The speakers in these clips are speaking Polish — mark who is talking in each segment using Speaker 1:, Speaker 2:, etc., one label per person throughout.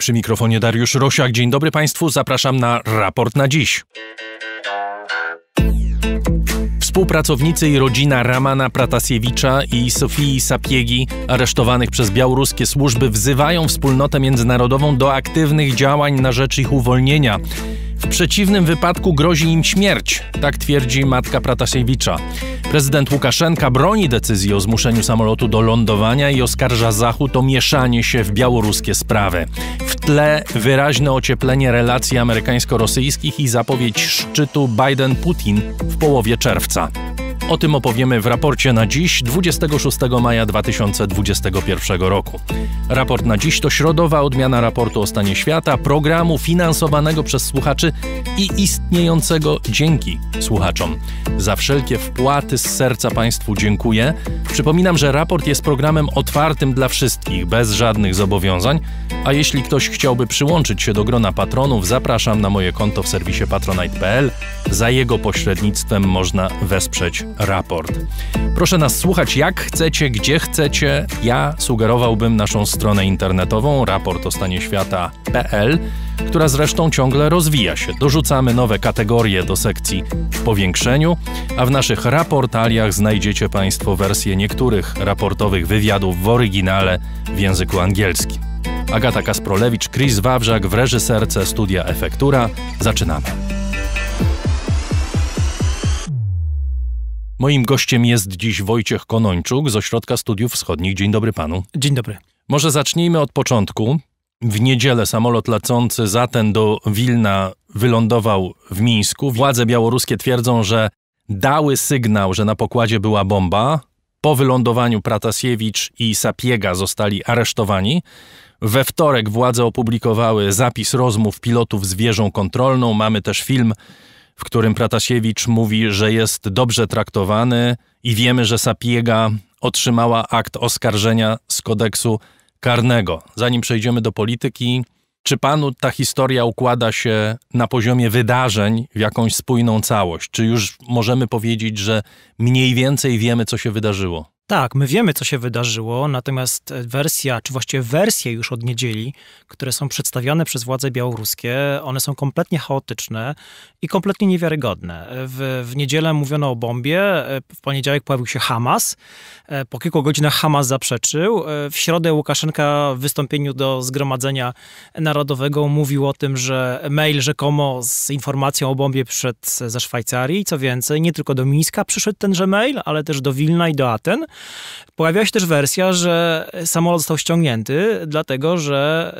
Speaker 1: Przy mikrofonie Dariusz Rosiak. Dzień dobry Państwu, zapraszam na raport na dziś. Współpracownicy i rodzina Ramana Pratasiewicza i Sofii Sapiegi, aresztowanych przez białoruskie służby, wzywają wspólnotę międzynarodową do aktywnych działań na rzecz ich uwolnienia. W przeciwnym wypadku grozi im śmierć, tak twierdzi matka Pratasiewicza. Prezydent Łukaszenka broni decyzji o zmuszeniu samolotu do lądowania i oskarża Zachód o mieszanie się w białoruskie sprawy. W tle wyraźne ocieplenie relacji amerykańsko-rosyjskich i zapowiedź szczytu Biden-Putin w połowie czerwca. O tym opowiemy w raporcie na dziś 26 maja 2021 roku. Raport na dziś to środowa odmiana raportu o stanie świata, programu finansowanego przez słuchaczy i istniejącego dzięki słuchaczom. Za wszelkie wpłaty z serca Państwu dziękuję. Przypominam, że raport jest programem otwartym dla wszystkich, bez żadnych zobowiązań, a jeśli ktoś chciałby przyłączyć się do grona patronów, zapraszam na moje konto w serwisie patronite.pl. Za jego pośrednictwem można wesprzeć raport. Proszę nas słuchać jak chcecie, gdzie chcecie. Ja sugerowałbym naszą stronę internetową raport o stanie świata.pl, która zresztą ciągle rozwija się. Dorzucamy nowe kategorie do sekcji w powiększeniu, a w naszych raportaliach znajdziecie Państwo wersje niektórych raportowych wywiadów w oryginale w języku angielskim. Agata Kasprolewicz, Chris Wawrzak w reżyserce studia Efektura. Zaczynamy. Moim gościem jest dziś Wojciech Konończuk z Ośrodka Studiów Wschodnich. Dzień dobry panu. Dzień dobry. Może zacznijmy od początku. W niedzielę samolot lecący za ten do Wilna wylądował w Mińsku. Władze białoruskie twierdzą, że dały sygnał, że na pokładzie była bomba. Po wylądowaniu Pratasiewicz i Sapiega zostali aresztowani. We wtorek władze opublikowały zapis rozmów pilotów z wieżą kontrolną. Mamy też film w którym Pratasiewicz mówi, że jest dobrze traktowany i wiemy, że Sapiega otrzymała akt oskarżenia z kodeksu karnego. Zanim przejdziemy do polityki, czy panu ta historia układa się na poziomie wydarzeń w jakąś spójną całość? Czy już możemy powiedzieć, że mniej więcej wiemy, co się wydarzyło?
Speaker 2: Tak, my wiemy, co się wydarzyło, natomiast wersja, czy właściwie wersje już od niedzieli, które są przedstawiane przez władze białoruskie, one są kompletnie chaotyczne i kompletnie niewiarygodne. W, w niedzielę mówiono o bombie, w poniedziałek pojawił się Hamas, po kilku godzinach Hamas zaprzeczył, w środę Łukaszenka w wystąpieniu do Zgromadzenia Narodowego mówił o tym, że mail rzekomo z informacją o bombie przyszedł ze Szwajcarii, co więcej, nie tylko do Mińska przyszedł tenże mail, ale też do Wilna i do Aten. Pojawiła się też wersja, że samolot został ściągnięty, dlatego że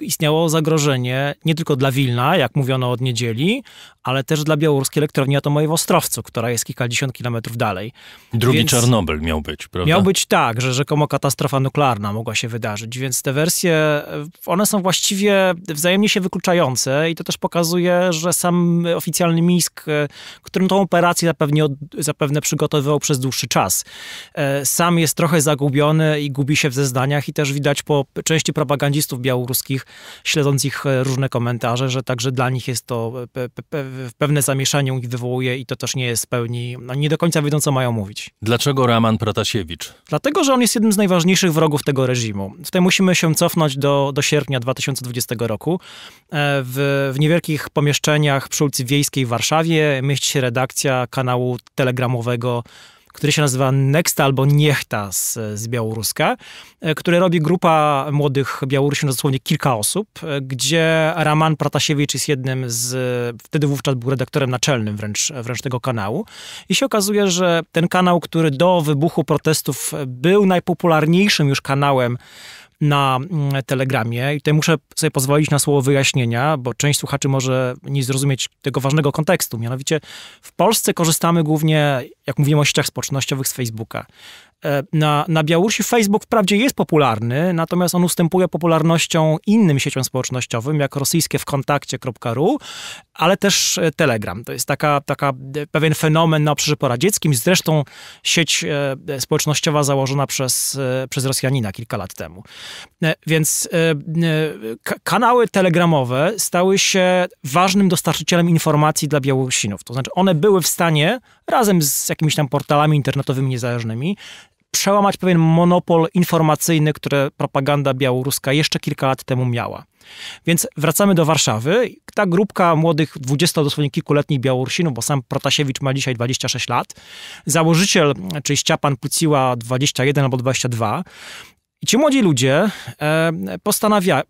Speaker 2: e, istniało zagrożenie nie tylko dla Wilna, jak mówiono od niedzieli, ale też dla białoruskiej elektrowni atomowej w Ostrowcu, która jest kilkadziesiąt kilometrów dalej. Drugi więc Czarnobyl
Speaker 1: miał być, prawda? Miał
Speaker 2: być tak, że rzekomo katastrofa nuklearna mogła się wydarzyć, więc te wersje, e, one są właściwie wzajemnie się wykluczające i to też pokazuje, że sam oficjalny Mińsk, e, którym tą operację zapewne, zapewne przygotowywał przez dłuższy czas, sam jest trochę zagubiony i gubi się w zeznaniach i też widać po części propagandistów białoruskich, śledząc ich e, różne komentarze, że także dla nich jest to e, pewne zamieszanie ich wywołuje i to też nie jest w pełni, no nie do końca wiedzą, co mają mówić.
Speaker 1: Dlaczego Raman Pratasiewicz?
Speaker 2: Dlatego, że on jest jednym z najważniejszych wrogów tego reżimu. Tutaj musimy się cofnąć do, do sierpnia 2020 roku. E, w, w niewielkich pomieszczeniach przy ulicy Wiejskiej w Warszawie mieści się redakcja kanału telegramowego który się nazywa Nexta albo Niechta z, z Białoruska, e, który robi grupa młodych Białorusinów, dosłownie kilka osób, e, gdzie Raman Pratasiewicz jest jednym z, wtedy wówczas był redaktorem naczelnym wręcz, wręcz tego kanału. I się okazuje, że ten kanał, który do wybuchu protestów był najpopularniejszym już kanałem na mm, Telegramie. I tutaj muszę sobie pozwolić na słowo wyjaśnienia, bo część słuchaczy może nie zrozumieć tego ważnego kontekstu. Mianowicie w Polsce korzystamy głównie, jak mówimy o sieciach społecznościowych, z Facebooka. E, na, na Białorusi Facebook wprawdzie jest popularny, natomiast on ustępuje popularnością innym sieciom społecznościowym, jak rosyjskie w kontakcie.ru, ale też e, Telegram. To jest taka, taka e, pewien fenomen na obszarze poradzieckim. Zresztą sieć społecznościowa założona przez, przez Rosjanina kilka lat temu. Więc kanały telegramowe stały się ważnym dostarczycielem informacji dla Białorusinów. To znaczy, one były w stanie razem z jakimiś tam portalami internetowymi niezależnymi, przełamać pewien monopol informacyjny, który propaganda białoruska jeszcze kilka lat temu miała. Więc wracamy do Warszawy. Ta grupka młodych, 20 dosłownie kilkuletnich Białorusinów, bo sam Protasiewicz ma dzisiaj 26 lat, założyciel, czyli Ściapan Puciła 21 albo 22, i ci młodzi ludzie e, postanawiają,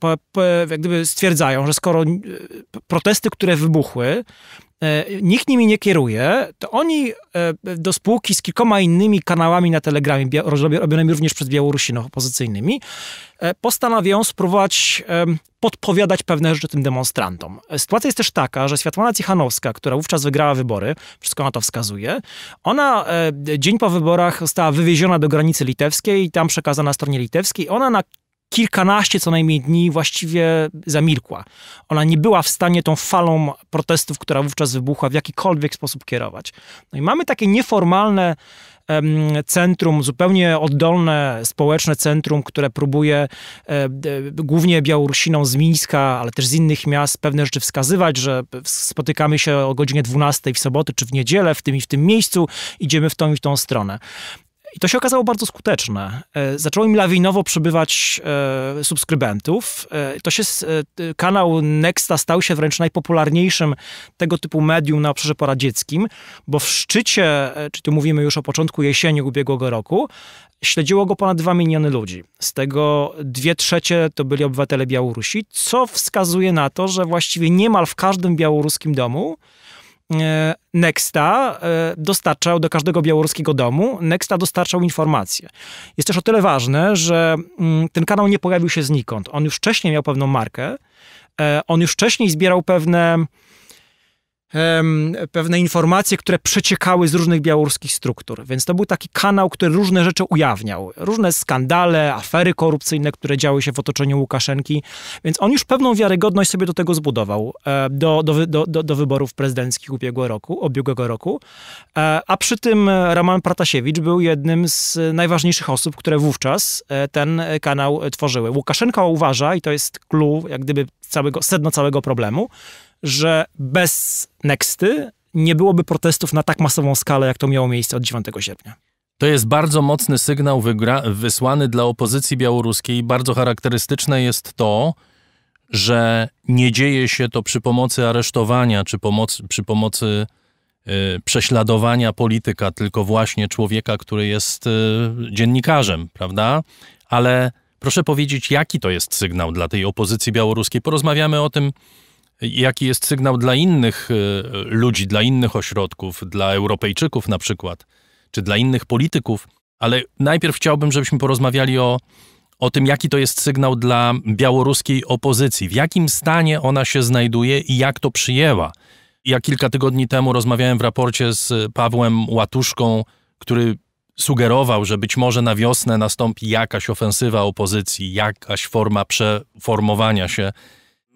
Speaker 2: jak gdyby stwierdzają, że skoro e, protesty, które wybuchły, E, nikt nimi nie kieruje, to oni e, do spółki z kilkoma innymi kanałami na Telegramie, robionymi również przez Białorusinów opozycyjnymi, e, postanawiają spróbować podpowiadać pewne rzeczy tym demonstrantom. Sytuacja jest też taka, że Światłana Cichanowska, która wówczas wygrała wybory, wszystko na to wskazuje, ona dzień po wyborach została wywieziona do granicy litewskiej, i tam przekazana stronie litewskiej. Ona na kilkanaście co najmniej dni właściwie zamilkła. Ona nie była w stanie tą falą protestów, która wówczas wybuchła, w jakikolwiek sposób kierować. No i mamy takie nieformalne centrum, zupełnie oddolne społeczne centrum, które próbuje e, e, głównie Białorusinom z Mińska, ale też z innych miast pewne rzeczy wskazywać, że spotykamy się o godzinie 12 w soboty czy w niedzielę w tym i w tym miejscu, idziemy w tą i w tą stronę. I to się okazało bardzo skuteczne. E, zaczęło im lawinowo przybywać e, subskrybentów. E, to się, kanał Nexta stał się wręcz najpopularniejszym tego typu medium na obszarze poradzieckim, bo w szczycie, czy tu mówimy już o początku jesieni ubiegłego roku, śledziło go ponad 2 miliony ludzi. Z tego dwie trzecie to byli obywatele Białorusi, co wskazuje na to, że właściwie niemal w każdym białoruskim domu E, Nexta e, dostarczał do każdego białoruskiego domu, Nexta dostarczał informacje. Jest też o tyle ważne, że mm, ten kanał nie pojawił się znikąd. On już wcześniej miał pewną markę, e, on już wcześniej zbierał pewne pewne informacje, które przeciekały z różnych białoruskich struktur. Więc to był taki kanał, który różne rzeczy ujawniał. Różne skandale, afery korupcyjne, które działy się w otoczeniu Łukaszenki. Więc on już pewną wiarygodność sobie do tego zbudował, e, do, do, do, do wyborów prezydenckich ubiegłego roku, ubiegłego roku. E, a przy tym Roman Pratasiewicz był jednym z najważniejszych osób, które wówczas e, ten kanał tworzyły. Łukaszenka uważa, i to jest clue, jak gdyby całego, sedno całego problemu, że bez Nexty nie byłoby protestów na tak masową skalę, jak to miało miejsce od 9 sierpnia.
Speaker 1: To jest bardzo mocny sygnał wysłany dla opozycji białoruskiej. Bardzo charakterystyczne jest to, że nie dzieje się to przy pomocy aresztowania czy pomoc przy pomocy y, prześladowania polityka, tylko właśnie człowieka, który jest y, dziennikarzem, prawda? Ale proszę powiedzieć, jaki to jest sygnał dla tej opozycji białoruskiej? Porozmawiamy o tym jaki jest sygnał dla innych e, ludzi, dla innych ośrodków, dla Europejczyków na przykład, czy dla innych polityków. Ale najpierw chciałbym, żebyśmy porozmawiali o, o tym, jaki to jest sygnał dla białoruskiej opozycji, w jakim stanie ona się znajduje i jak to przyjęła. Ja kilka tygodni temu rozmawiałem w raporcie z Pawłem Łatuszką, który sugerował, że być może na wiosnę nastąpi jakaś ofensywa opozycji, jakaś forma przeformowania się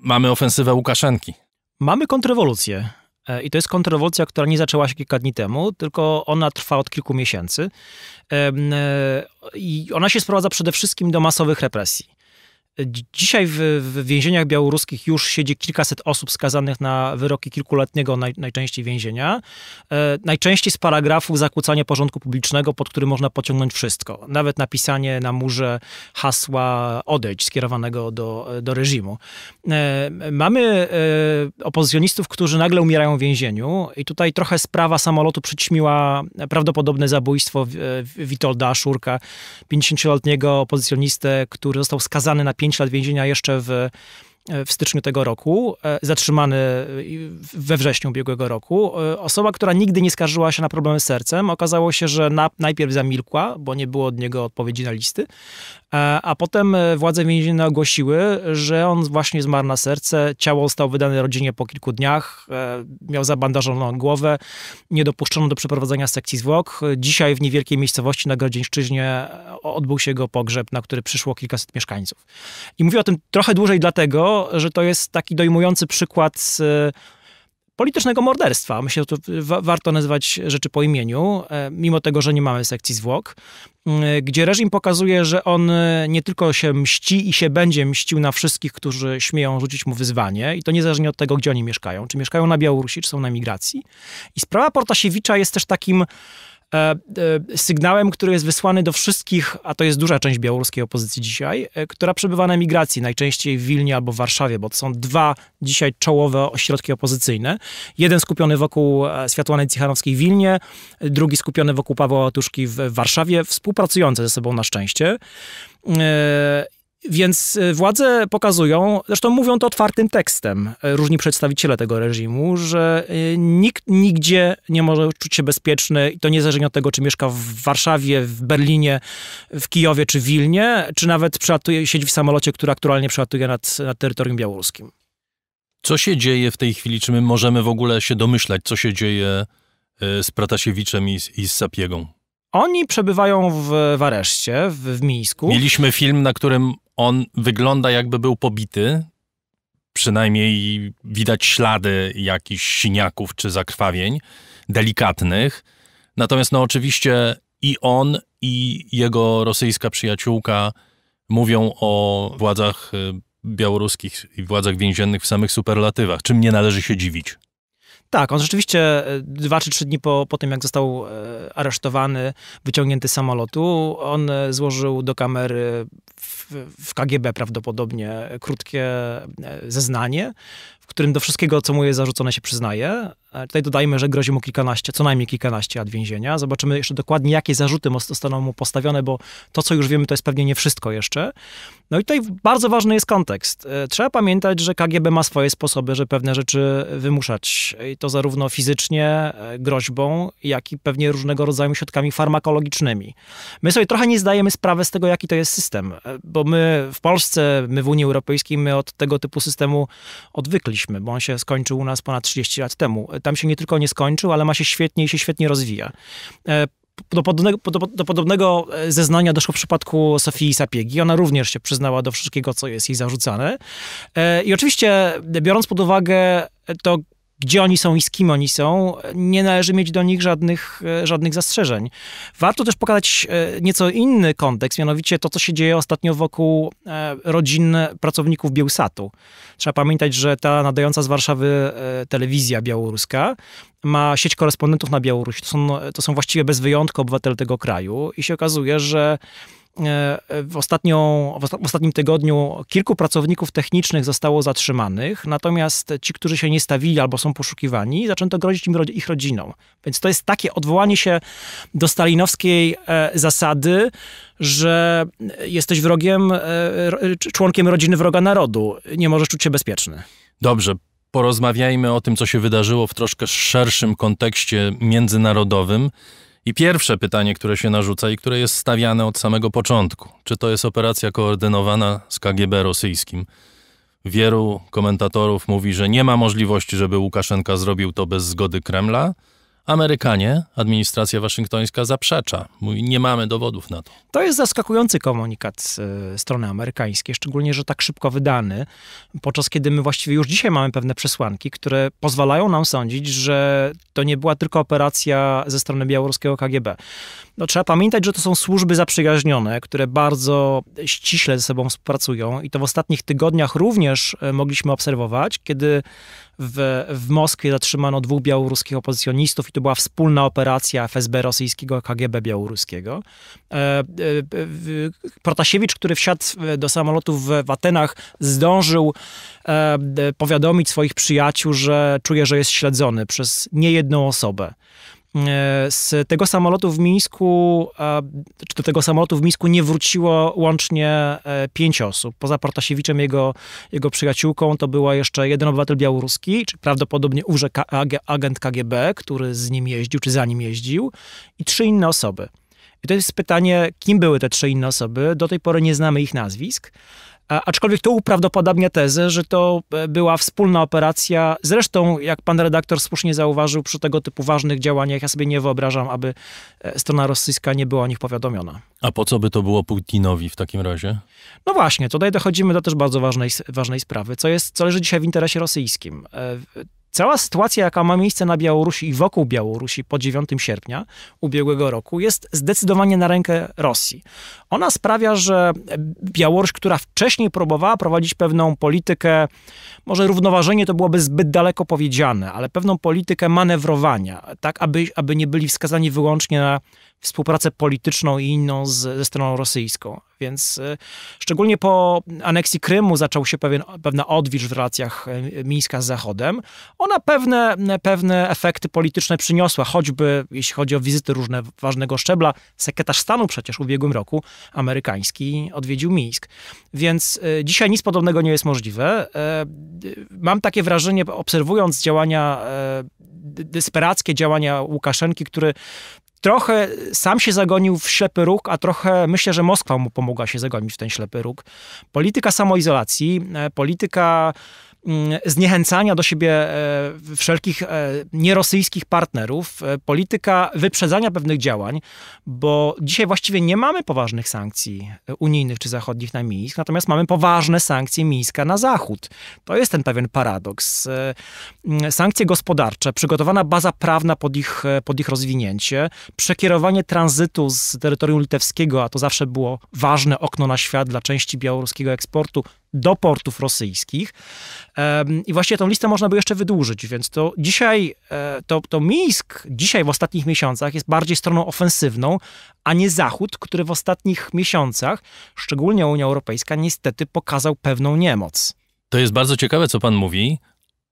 Speaker 1: Mamy ofensywę Łukaszenki. Mamy kontrrewolucję. E, I to jest kontrrewolucja, która
Speaker 2: nie zaczęła się kilka dni temu, tylko ona trwa od kilku miesięcy. E, I ona się sprowadza przede wszystkim do masowych represji. Dzisiaj w, w, więzieniach białoruskich już siedzi kilkaset osób skazanych na wyroki kilkuletniego naj, najczęściej więzienia. E, najczęściej z paragrafu zakłócanie porządku publicznego, pod który można pociągnąć wszystko. Nawet napisanie na murze hasła odejdź skierowanego do, do reżimu. E, mamy e, opozycjonistów, którzy nagle umierają w więzieniu i tutaj trochę sprawa samolotu przyćmiła prawdopodobne zabójstwo e, Witolda Szurka, 50-letniego opozycjonistę, który został skazany na 5 lat więzienia jeszcze w E, w styczniu tego roku, e, zatrzymany e, we wrześniu ubiegłego roku. Osoba, która nigdy nie skarżyła się na problemy z sercem, okazało się, że na, najpierw zamilkła, bo nie było od niego odpowiedzi na listy, a potem władze więzienne ogłosiły, że on właśnie zmarł na serce, ciało zostało wydane rodzinie po kilku dniach, miał zabandażoną głowę, nie dopuszczono do przeprowadzenia sekcji zwłok. Dzisiaj w niewielkiej miejscowości na Grodzieńszczyźnie odbył się jego pogrzeb, na który przyszło kilkaset mieszkańców. I mówię o tym trochę dłużej dlatego, że to jest taki dojmujący przykład e, politycznego morderstwa. Myślę, że to warto nazywać rzeczy po imieniu, e, mimo tego, że nie mamy sekcji zwłok, e, gdzie reżim pokazuje, że on nie tylko się mści i się będzie mścił na wszystkich, którzy śmieją rzucić mu wyzwanie i to niezależnie od tego, gdzie oni mieszkają, czy mieszkają na Białorusi, czy są na migracji. I sprawa Portasiewicza jest też takim E, e, sygnałem, który jest wysłany do wszystkich, a to jest duża część białoruskiej opozycji dzisiaj, e, która przebywa na migracji, najczęściej w Wilnie albo w Warszawie, bo to są dwa dzisiaj czołowe ośrodki opozycyjne. Jeden skupiony wokół Światłany Cichanowskiej w Wilnie, drugi skupiony wokół Pawła Otuszki w Warszawie, współpracujące ze sobą na szczęście. Więc e, władze pokazują, zresztą mówią to otwartym tekstem, e, różni przedstawiciele tego reżimu, że e, nikt nigdzie nie może czuć się bezpieczny i to niezależnie od tego, czy mieszka w Warszawie, w Berlinie, w Kijowie czy Wilnie, czy nawet przelatuje siedzi w samolocie, który aktualnie przelatuje nad, nad terytorium
Speaker 1: białoruskim. Co się dzieje w tej chwili? Czy my możemy w ogóle się domyślać, co się dzieje z Pratasiewiczem i, i z Sapiegą?
Speaker 2: Oni przebywają w, w areszcie, w, w Mińsku. Mieliśmy
Speaker 1: film, na którym on wygląda jakby był pobity, przynajmniej widać ślady jakichś siniaków czy zakrwawień delikatnych. Natomiast no oczywiście i on i jego rosyjska przyjaciółka mówią o władzach y, białoruskich i władzach więziennych w samych superlatywach, czym nie należy się dziwić.
Speaker 2: Tak, on rzeczywiście e, dwa czy trzy dni po, po tym, jak został e, aresztowany, wyciągnięty z samolotu, on e, złożył do kamery w, w KGB prawdopodobnie krótkie zeznanie, w którym do wszystkiego, co mu jest zarzucone, się przyznaje. Tutaj dodajmy, że grozi mu kilkanaście, co najmniej kilkanaście lat więzienia. Zobaczymy jeszcze dokładnie, jakie zarzuty zostaną mu postawione, bo to, co już wiemy, to jest pewnie nie wszystko jeszcze. No i tutaj bardzo ważny jest kontekst. E, trzeba pamiętać, że KGB ma swoje sposoby, żeby pewne rzeczy wymuszać. I to zarówno fizycznie, e, groźbą, jak i pewnie różnego rodzaju środkami farmakologicznymi. My sobie trochę nie zdajemy sprawy z tego, jaki to jest system, e, bo my w Polsce, my w Unii Europejskiej, my od tego typu systemu odwykliśmy, bo on się skończył u nas ponad 30 lat temu. Tam się nie tylko nie skończył, ale ma się świetnie i się świetnie rozwija do podobnego, do, do podobnego, e, zeznania doszło w przypadku Sofii Sapiegi. Ona również się przyznała do wszystkiego, co jest jej zarzucane. E, I oczywiście, e, biorąc pod uwagę to, gdzie oni są i z kim oni są, nie należy mieć do nich żadnych, e, żadnych zastrzeżeń. Warto też pokazać e, nieco inny kontekst, mianowicie to, co się dzieje ostatnio wokół e, rodzin pracowników Biełsatu. Trzeba pamiętać, że ta nadająca z Warszawy telewizja białoruska ma sieć korespondentów na Białorusi. To są, to są właściwie bez wyjątku obywatele tego kraju i się okazuje, że E, e, w, ostatnią, w ostatnim tygodniu kilku pracowników technicznych zostało zatrzymanych, natomiast ci, którzy się nie stawili albo są poszukiwani, zaczęto grozić im ich rodziną. Więc to jest takie odwołanie się do stalinowskiej e, zasady, że jesteś wrogiem, członkiem rodziny wroga narodu. Nie możesz czuć się bezpieczny.
Speaker 1: Dobrze, porozmawiajmy o tym, co się wydarzyło w troszkę szerszym kontekście międzynarodowym. I pierwsze pytanie, które się narzuca i które jest stawiane od samego początku, czy to jest operacja koordynowana z KGB rosyjskim? Wielu komentatorów mówi, że nie ma możliwości, żeby Łukaszenka zrobił to bez zgody Kremla. Amerykanie, administracja waszyngtońska zaprzecza. Mówi, nie mamy dowodów na to.
Speaker 2: To jest zaskakujący komunikat y, strony amerykańskiej, szczególnie, że tak szybko wydany, podczas kiedy my właściwie już dzisiaj mamy pewne przesłanki, które pozwalają nam sądzić, że to nie była tylko operacja ze strony białoruskiego KGB. No, trzeba pamiętać, że to są służby zaprzyjaźnione, które bardzo ściśle ze sobą współpracują i to w ostatnich tygodniach również e, mogliśmy obserwować, kiedy w, w Moskwie zatrzymano dwóch białoruskich opozycjonistów i to była wspólna operacja FSB rosyjskiego, KGB białoruskiego. E, e, Protasiewicz, który wsiadł do samolotu w Atenach, zdążył e, powiadomić swoich przyjaciół, że czuje, że jest śledzony przez niejedną osobę. E, z tego samolotu w Mińsku, czy do tego samolotu w Mińsku nie wróciło łącznie e, pięć osób. Poza Portasiewiczem, jego, jego przyjaciółką, to była jeszcze jeden obywatel białoruski, czy prawdopodobnie agent KGB, który z nim jeździł, czy za nim jeździł, i trzy inne osoby. I to jest pytanie, kim były te trzy inne osoby. Do tej pory nie znamy ich nazwisk. Aczkolwiek to uprawdopodobnia tezę, że to e, była wspólna operacja. Zresztą, jak pan redaktor słusznie zauważył, przy tego typu ważnych działaniach ja sobie nie wyobrażam, aby e, strona rosyjska nie była o nich powiadomiona.
Speaker 1: A po co by to było Putinowi w takim razie?
Speaker 2: No właśnie, tutaj dochodzimy do też bardzo ważnej, ważnej sprawy, co, jest, co leży dzisiaj w interesie rosyjskim. E, Cała sytuacja, jaka ma miejsce na Białorusi i wokół Białorusi po 9 sierpnia ubiegłego roku, jest zdecydowanie na rękę Rosji. Ona sprawia, że Białoruś, która wcześniej próbowała prowadzić pewną politykę, może równoważenie to byłoby zbyt daleko powiedziane, ale pewną politykę manewrowania, tak aby, aby nie byli wskazani wyłącznie na współpracę polityczną i inną z, ze stroną rosyjską. Więc e, szczególnie po aneksji Krymu zaczął się pewien, pewna odwilż w relacjach e, Mińska z Zachodem. Ona pewne, pewne efekty polityczne przyniosła, choćby jeśli chodzi o wizyty różne ważnego szczebla. Sekretarz stanu przecież w ubiegłym roku amerykański odwiedził Mińsk. Więc e, dzisiaj nic podobnego nie jest możliwe. Mam takie wrażenie, obserwując działania desperackie działania Łukaszenki, który trochę sam się zagonił w ślepy róg, a trochę myślę, że Moskwa mu pomogła się zagonić w ten ślepy róg. Polityka samoizolacji, e, polityka Mm, zniechęcania do siebie e, wszelkich e, nierosyjskich partnerów, e, polityka wyprzedzania pewnych działań, bo dzisiaj właściwie nie mamy poważnych sankcji unijnych czy zachodnich na Mińsk, natomiast mamy poważne sankcje Mińska na zachód. To jest ten pewien paradoks. Sankcje gospodarcze, przygotowana baza prawna pod ich, pod ich rozwinięcie, przekierowanie tranzytu z terytorium litewskiego, a to zawsze było ważne okno na świat dla części białoruskiego eksportu, do portów rosyjskich. I właściwie tą listę można by jeszcze wydłużyć, więc to dzisiaj, e, to, to Mińsk dzisiaj w ostatnich miesiącach jest bardziej stroną ofensywną, a nie Zachód, który w ostatnich miesiącach, szczególnie Unia Europejska, niestety pokazał pewną niemoc.
Speaker 1: To jest bardzo ciekawe, co pan mówi,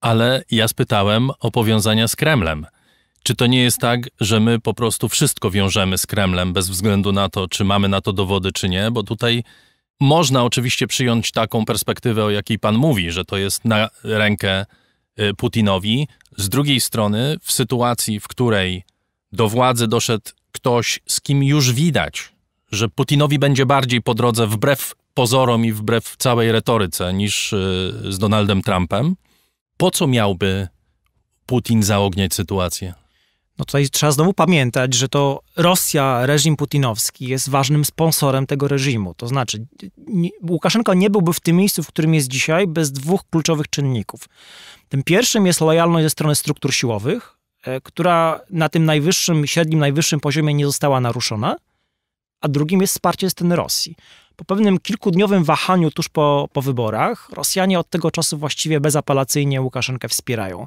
Speaker 1: ale ja spytałem o powiązania z Kremlem. Czy to nie jest tak, że my po prostu wszystko wiążemy z Kremlem bez względu na to, czy mamy na to dowody, czy nie? Bo tutaj można oczywiście przyjąć taką perspektywę, o jakiej pan mówi, że to jest na rękę y, Putinowi. Z drugiej strony, w sytuacji, w której do władzy doszedł ktoś, z kim już widać, że Putinowi będzie bardziej po drodze wbrew pozorom i wbrew całej retoryce niż y, z Donaldem Trumpem, po co miałby Putin zaogniać sytuację?
Speaker 2: No tutaj trzeba znowu pamiętać, że to Rosja, reżim putinowski jest ważnym sponsorem tego reżimu. To znaczy, Łukaszenko nie byłby w tym miejscu, w którym jest dzisiaj, bez dwóch kluczowych czynników. Tym pierwszym jest lojalność ze strony struktur siłowych, e, która na tym najwyższym, średnim, najwyższym poziomie nie została naruszona, a drugim jest wsparcie ze strony Rosji. Po pewnym kilkudniowym wahaniu tuż po, po wyborach, Rosjanie od tego czasu właściwie bezapelacyjnie Łukaszenkę wspierają.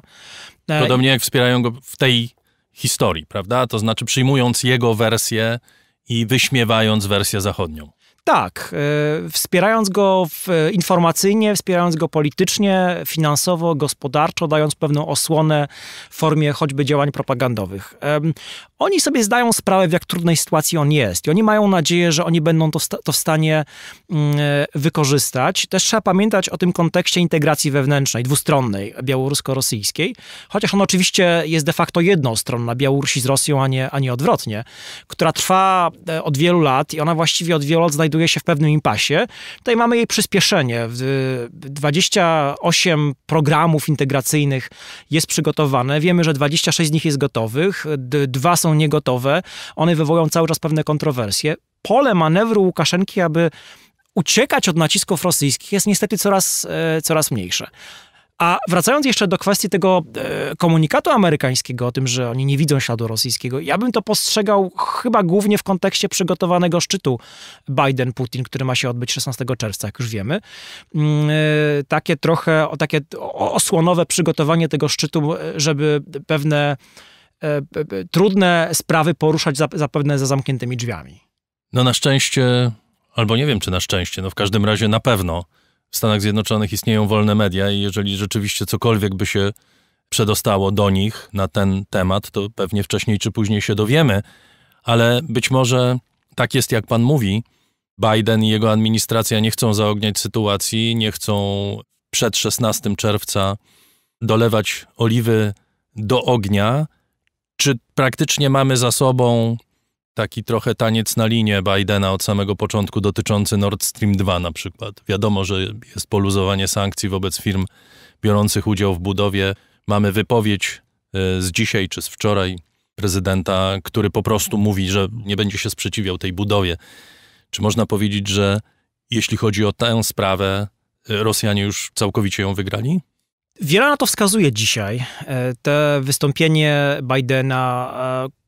Speaker 2: E, Podobnie
Speaker 1: jak wspierają go w tej historii, prawda? To znaczy przyjmując jego wersję i wyśmiewając wersję zachodnią.
Speaker 2: Tak, e, wspierając go e, informacyjnie, wspierając go politycznie, finansowo, gospodarczo, dając pewną osłonę w formie choćby działań propagandowych oni sobie zdają sprawę, w jak trudnej sytuacji on jest. I oni mają nadzieję, że oni będą to, to w stanie mm, e, wykorzystać. Też trzeba pamiętać o tym kontekście integracji wewnętrznej, dwustronnej, białorusko-rosyjskiej, chociaż on oczywiście jest de facto jednostronna, Białorusi z Rosją, a nie, a nie odwrotnie, która trwa e, od wielu lat i ona właściwie od wielu lat znajduje się w pewnym impasie. Tutaj mamy jej przyspieszenie. 28 programów integracyjnych jest przygotowane. Wiemy, że 26 z nich jest gotowych. Dwa są są niegotowe, one wywołują cały czas pewne kontrowersje. Pole manewru Łukaszenki, aby uciekać od nacisków rosyjskich, jest niestety coraz, e, coraz mniejsze. A wracając jeszcze do kwestii tego e, komunikatu amerykańskiego o tym, że oni nie widzą śladu rosyjskiego, ja bym to postrzegał chyba głównie w kontekście przygotowanego szczytu Biden-Putin, który ma się odbyć 16 czerwca, jak już wiemy. Mm, e, takie trochę o, takie osłonowe przygotowanie tego szczytu, żeby pewne E, e, trudne sprawy poruszać zapewne za zamkniętymi drzwiami.
Speaker 1: No na szczęście, albo nie wiem czy na szczęście, no w każdym razie na pewno w Stanach Zjednoczonych istnieją wolne media i jeżeli rzeczywiście cokolwiek by się przedostało do nich na ten temat, to pewnie wcześniej czy później się dowiemy, ale być może tak jest jak pan mówi. Biden i jego administracja nie chcą zaogniać sytuacji, nie chcą przed 16 czerwca dolewać oliwy do ognia, czy praktycznie mamy za sobą taki trochę taniec na linię Bidena od samego początku dotyczący Nord Stream 2 na przykład? Wiadomo, że jest poluzowanie sankcji wobec firm biorących udział w budowie. Mamy wypowiedź e, z dzisiaj czy z wczoraj prezydenta, który po prostu mówi, że nie będzie się sprzeciwiał tej budowie. Czy można powiedzieć, że jeśli chodzi o tę sprawę, e, Rosjanie już całkowicie ją wygrali?
Speaker 2: Wiele na to wskazuje dzisiaj. E, te wystąpienie Bidena,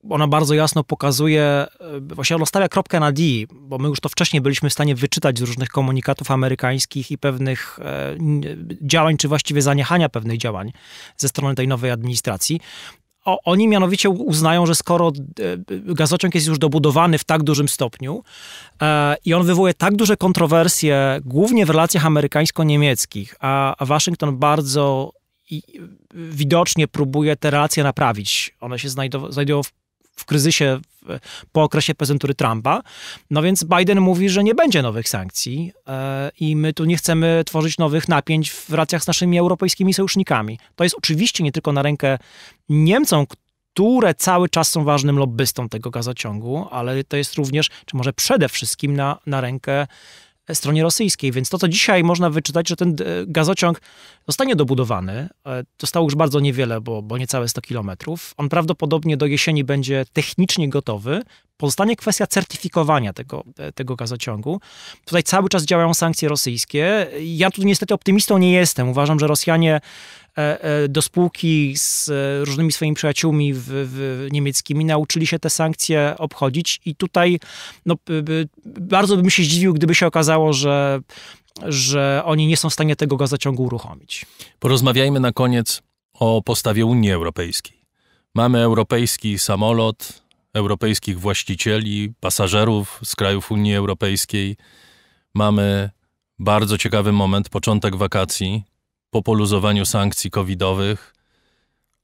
Speaker 2: e, ona bardzo jasno pokazuje, e, właśnie ono stawia kropkę na D, bo my już to wcześniej byliśmy w stanie wyczytać z różnych komunikatów amerykańskich i pewnych działań, czy właściwie zaniechania pewnych działań ze strony tej nowej administracji oni mianowicie uznają, że skoro e, e, gazociąg jest już dobudowany w tak dużym stopniu e, i on wywołuje tak duże kontrowersje, głównie w relacjach amerykańsko-niemieckich, a, a Waszyngton bardzo i widocznie próbuje te relacje naprawić. One się znajdują w w kryzysie po okresie prezentury Trumpa. No więc Biden mówi, że nie będzie nowych sankcji e, i my tu nie chcemy tworzyć nowych napięć w relacjach z naszymi europejskimi sojusznikami. To jest oczywiście nie tylko na rękę Niemcom, które cały czas są ważnym lobbystą tego gazociągu, ale to jest również, czy może przede wszystkim na, na rękę stronie rosyjskiej. Więc to, co dzisiaj można wyczytać, że ten e, gazociąg zostanie dobudowany, zostało e, już bardzo niewiele, bo, bo niecałe 100 kilometrów. On prawdopodobnie do jesieni będzie technicznie gotowy. Pozostanie kwestia certyfikowania tego, e, tego gazociągu. Tutaj cały czas działają sankcje rosyjskie. Ja tu niestety optymistą nie jestem. Uważam, że Rosjanie E, e, do spółki z e, różnymi swoimi przyjaciółmi w, w niemieckimi, nauczyli się te sankcje obchodzić i tutaj no, bardzo bym się zdziwił, gdyby się okazało, że, że oni nie są w stanie tego gazociągu uruchomić.
Speaker 1: Porozmawiajmy na koniec o postawie Unii Europejskiej. Mamy europejski samolot, europejskich właścicieli, pasażerów z krajów Unii Europejskiej. Mamy bardzo ciekawy moment, początek wakacji, po poluzowaniu sankcji covidowych,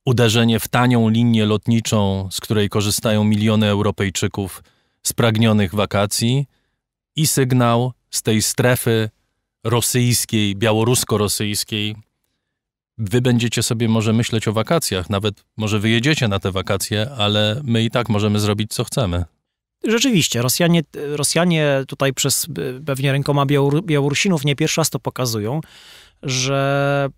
Speaker 1: uderzenie w tanią linię lotniczą, z której korzystają miliony Europejczyków spragnionych wakacji i sygnał z tej strefy rosyjskiej, białorusko-rosyjskiej. Wy będziecie sobie może myśleć o wakacjach, nawet może wyjedziecie na te wakacje, ale my i tak możemy zrobić co chcemy.
Speaker 2: Rzeczywiście, Rosjanie, Rosjanie tutaj przez y, pewnie rękoma Białorusinów nie pierwszy raz to pokazują, że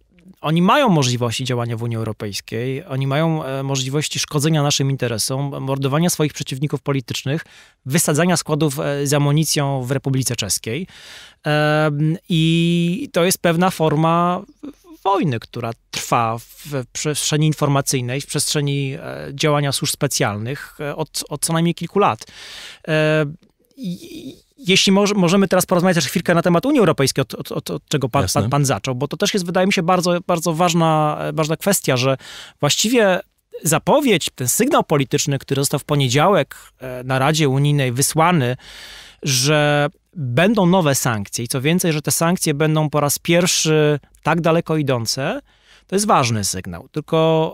Speaker 2: oni mają możliwości działania w Unii Europejskiej, oni mają e, możliwości szkodzenia naszym interesom, mordowania swoich przeciwników politycznych, wysadzania składów e, z amunicją w Republice Czeskiej. I to jest pewna forma wojny, która trwa w przestrzeni informacyjnej, w przestrzeni e, działania służb specjalnych od, od co najmniej kilku lat. I jeśli moż, możemy teraz porozmawiać też chwilkę na temat Unii Europejskiej, od, od, od, od czego pan, pan, pan, zaczął, bo to też jest, wydaje mi się, bardzo, bardzo ważna, ważna kwestia, że właściwie zapowiedź, ten sygnał polityczny, który został w poniedziałek e, na Radzie Unijnej wysłany, że będą nowe sankcje i co więcej, że te sankcje będą po raz pierwszy tak daleko idące, to jest ważny sygnał. Tylko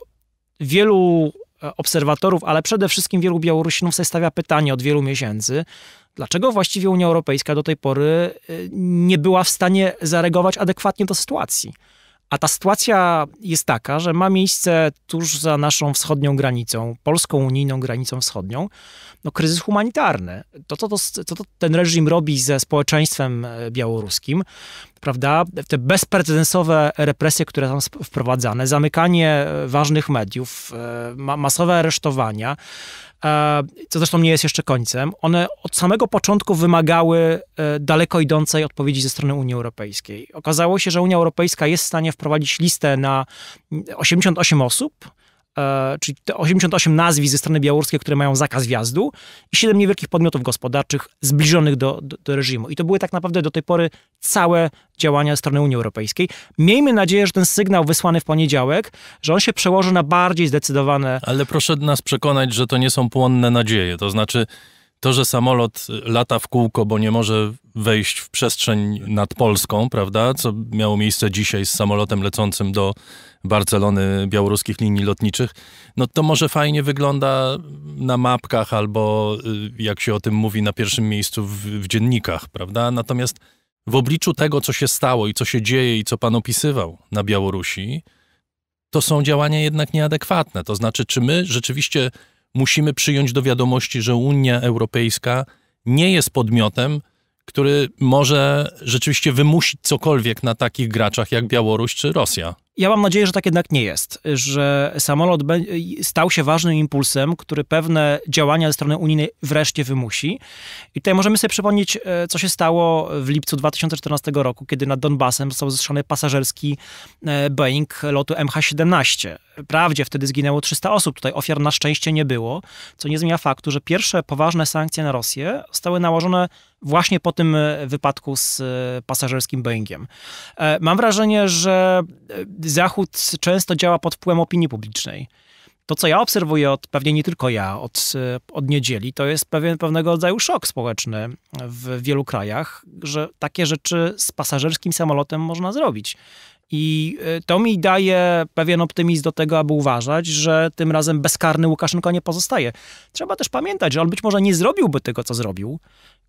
Speaker 2: wielu e, obserwatorów, ale przede wszystkim wielu Białorusinów sobie stawia pytanie od wielu miesięcy, Dlaczego właściwie Unia Europejska do tej pory y, nie była w stanie zareagować adekwatnie do sytuacji? A ta sytuacja jest taka, że ma miejsce tuż za naszą wschodnią granicą, polską unijną granicą wschodnią, no, kryzys humanitarny. To, co ten reżim robi ze społeczeństwem e, białoruskim, prawda? Te bezprecedensowe represje, które są wprowadzane, zamykanie e, ważnych mediów, e, masowe aresztowania, e, co zresztą nie jest jeszcze końcem, one od samego początku wymagały daleko idącej odpowiedzi ze strony Unii Europejskiej. Okazało się, że Unia Europejska jest w stanie wprowadzić listę na 88 osób, E, czyli te 88 nazwisk ze strony białoruskiej, które mają zakaz wjazdu i 7 niewielkich podmiotów gospodarczych zbliżonych do, do, do, reżimu. I to były tak naprawdę do tej pory całe działania strony Unii Europejskiej. Miejmy nadzieję, że ten sygnał wysłany w poniedziałek, że on się przełoży na bardziej zdecydowane...
Speaker 1: Ale proszę nas przekonać, że to nie są płonne nadzieje, to znaczy to, że samolot lata w kółko, bo nie może wejść w przestrzeń nad Polską, prawda? Co miało miejsce dzisiaj z samolotem lecącym do Barcelony białoruskich linii lotniczych, no to może fajnie wygląda na mapkach albo y, jak się o tym mówi na pierwszym miejscu w, w dziennikach, prawda? Natomiast w obliczu tego, co się stało i co się dzieje i co pan opisywał na Białorusi, to są działania jednak nieadekwatne. To znaczy, czy my rzeczywiście musimy przyjąć do wiadomości, że Unia Europejska nie jest podmiotem, który może rzeczywiście wymusić cokolwiek na takich graczach jak Białoruś czy Rosja.
Speaker 2: Ja mam nadzieję, że tak jednak nie jest, że samolot stał się ważnym impulsem, który pewne działania ze strony unijnej wreszcie wymusi. I tutaj możemy sobie przypomnieć, e, co się stało w lipcu 2014 roku, kiedy nad Donbasem został zestrzony pasażerski e, Boeing lotu MH17. Prawdzie wtedy zginęło 300 osób, tutaj ofiar na szczęście nie było, co nie zmienia faktu, że pierwsze poważne sankcje na Rosję zostały nałożone właśnie po tym e, wypadku z e, pasażerskim Boeingiem. E, mam wrażenie, że Zachód często działa pod wpływem opinii publicznej. To, co ja obserwuję, od, pewnie nie tylko ja, od, od niedzieli, to jest pewien, pewnego rodzaju szok społeczny w wielu krajach, że takie rzeczy z pasażerskim samolotem można zrobić. I e, to mi daje pewien optymizm do tego, aby uważać, że tym razem bezkarny Łukaszenko nie pozostaje. Trzeba też pamiętać, że on być może nie zrobiłby tego, co zrobił,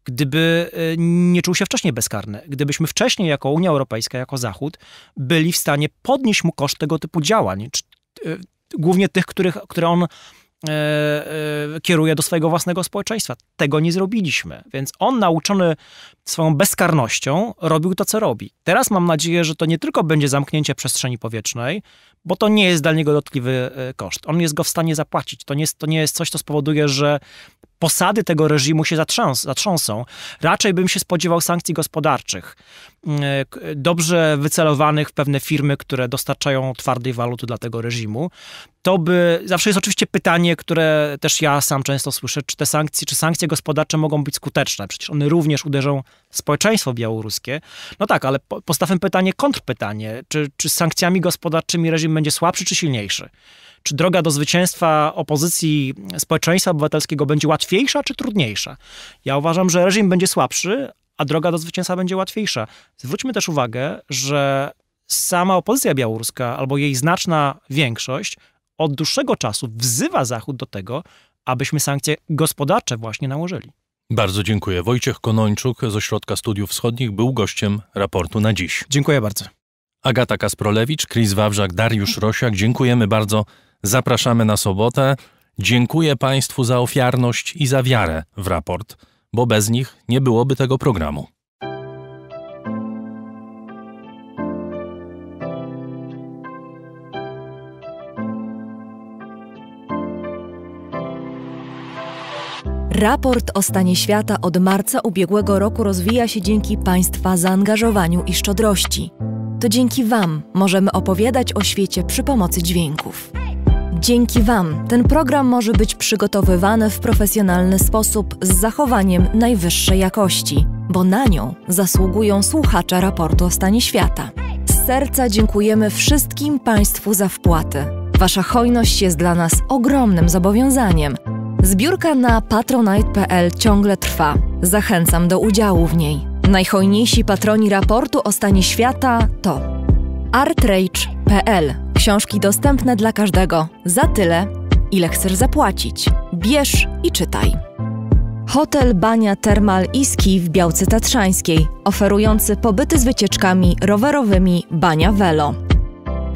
Speaker 2: gdyby e, nie czuł się wcześniej bezkarny. Gdybyśmy wcześniej, jako Unia Europejska, jako Zachód, byli w stanie podnieść mu koszt tego typu działań, e, głównie tych, których, które on E, e, kieruje do swojego własnego społeczeństwa. Tego nie zrobiliśmy. Więc on, nauczony swoją bezkarnością, robił to, co robi. Teraz mam nadzieję, że to nie tylko będzie zamknięcie przestrzeni powietrznej, bo to nie jest dla niego dotkliwy e, koszt. On jest go w stanie zapłacić. To nie jest, to nie jest coś, co spowoduje, że posady tego reżimu się zatrząs zatrząsą. Raczej bym się spodziewał sankcji gospodarczych, mm, e, dobrze wycelowanych w pewne firmy, które dostarczają twardej waluty dla tego reżimu. To by, zawsze jest oczywiście pytanie, które też ja sam często słyszę, czy te sankcje, czy sankcje gospodarcze mogą być skuteczne? Przecież one również uderzą w społeczeństwo białoruskie. No tak, ale postawmy pytanie, kontrpytanie, czy, czy z sankcjami gospodarczymi reżim będzie słabszy czy silniejszy? Czy droga do zwycięstwa opozycji społeczeństwa obywatelskiego będzie łatwiejsza czy trudniejsza? Ja uważam, że reżim będzie słabszy, a droga do zwycięstwa będzie łatwiejsza. Zwróćmy też uwagę, że sama opozycja białoruska albo jej znaczna większość od dłuższego czasu wzywa Zachód do tego, abyśmy sankcje gospodarcze właśnie nałożyli.
Speaker 1: Bardzo dziękuję. Wojciech Konończuk z Ośrodka Studiów Wschodnich był gościem raportu na dziś. Dziękuję bardzo. Agata Kasprolewicz, Chris Wawrzak, Dariusz Rosiak, dziękujemy bardzo Zapraszamy na sobotę. Dziękuję Państwu za ofiarność i za wiarę w raport, bo bez nich nie byłoby tego programu.
Speaker 3: Raport o stanie świata od marca ubiegłego roku rozwija się dzięki Państwa zaangażowaniu i szczodrości. To dzięki Wam możemy opowiadać o świecie przy pomocy dźwięków. Dzięki Wam ten program może być przygotowywany w profesjonalny sposób z zachowaniem najwyższej jakości, bo na nią zasługują słuchacze raportu o stanie świata. Z serca dziękujemy wszystkim Państwu za wpłaty. Wasza hojność jest dla nas ogromnym zobowiązaniem. Zbiórka na patronite.pl ciągle trwa. Zachęcam do udziału w niej. Najhojniejsi patroni raportu o stanie świata to artrage.pl. Książki dostępne dla każdego za tyle, ile chcesz zapłacić. Bierz i czytaj. Hotel Bania Termal Iski w Białce Tatrzańskiej, oferujący pobyty z wycieczkami rowerowymi Bania Velo.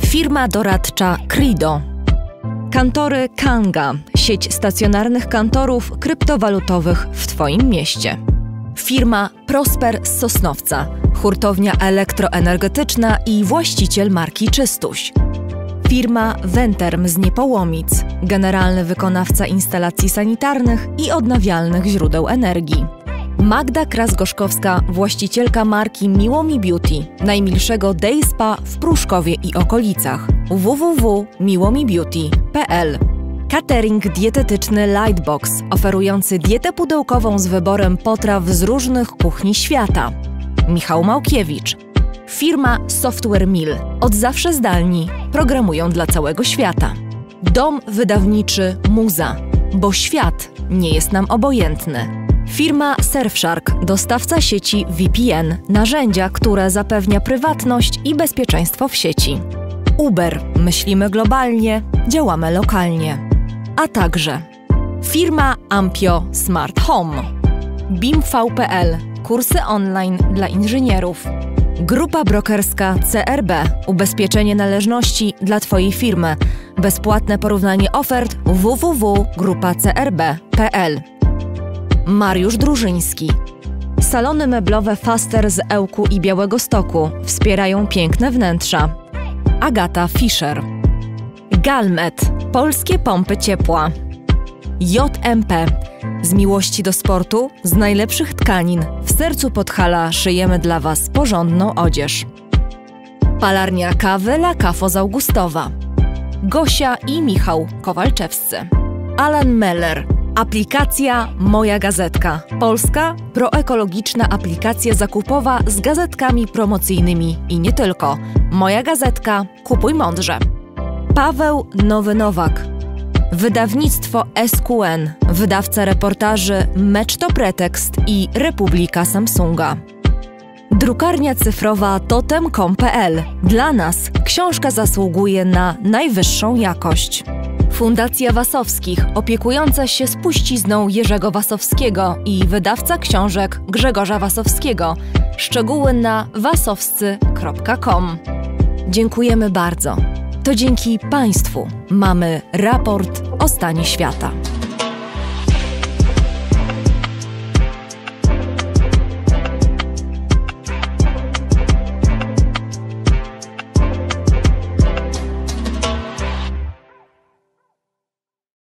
Speaker 3: Firma doradcza Crido. Kantory Kanga, sieć stacjonarnych kantorów kryptowalutowych w Twoim mieście. Firma Prosper z Sosnowca hurtownia elektroenergetyczna i właściciel marki Czystuś. Firma Venterm z Niepołomic, generalny wykonawca instalacji sanitarnych i odnawialnych źródeł energii. Magda Krasgoszkowska, właścicielka marki Miłomi Beauty, najmilszego day spa w Pruszkowie i okolicach. www.miłomibeauty.pl Catering dietetyczny Lightbox, oferujący dietę pudełkową z wyborem potraw z różnych kuchni świata. Michał Małkiewicz. Firma Software Mill. Od zawsze zdalni. Programują dla całego świata. Dom wydawniczy Muza. Bo świat nie jest nam obojętny. Firma Surfshark, dostawca sieci VPN, narzędzia, które zapewnia prywatność i bezpieczeństwo w sieci. Uber, myślimy globalnie, działamy lokalnie. A także firma Ampio Smart Home, BIMV.pl, kursy online dla inżynierów. Grupa brokerska CRB Ubezpieczenie należności dla Twojej firmy. Bezpłatne porównanie ofert www.grupacrb.pl. Mariusz Drużyński. Salony meblowe Faster z Ełku i Białego Stoku wspierają piękne wnętrza. Agata Fischer. Galmet. Polskie pompy ciepła. JMP. Z miłości do sportu, z najlepszych tkanin, w sercu Podhala szyjemy dla Was porządną odzież. Palarnia kawy La Cafo z Augustowa. Gosia i Michał Kowalczewscy. Alan Meller. Aplikacja Moja Gazetka. Polska proekologiczna aplikacja zakupowa z gazetkami promocyjnymi i nie tylko. Moja Gazetka. Kupuj mądrze. Paweł Nowy Nowak Wydawnictwo SQN, wydawca reportaży Mecz to pretekst i Republika Samsunga. Drukarnia cyfrowa totem.com.pl. Dla nas książka zasługuje na najwyższą jakość. Fundacja Wasowskich, opiekująca się spuścizną Jerzego Wasowskiego i wydawca książek Grzegorza Wasowskiego. Szczegóły na wasowscy.com. Dziękujemy bardzo. To dzięki Państwu mamy raport o stanie świata.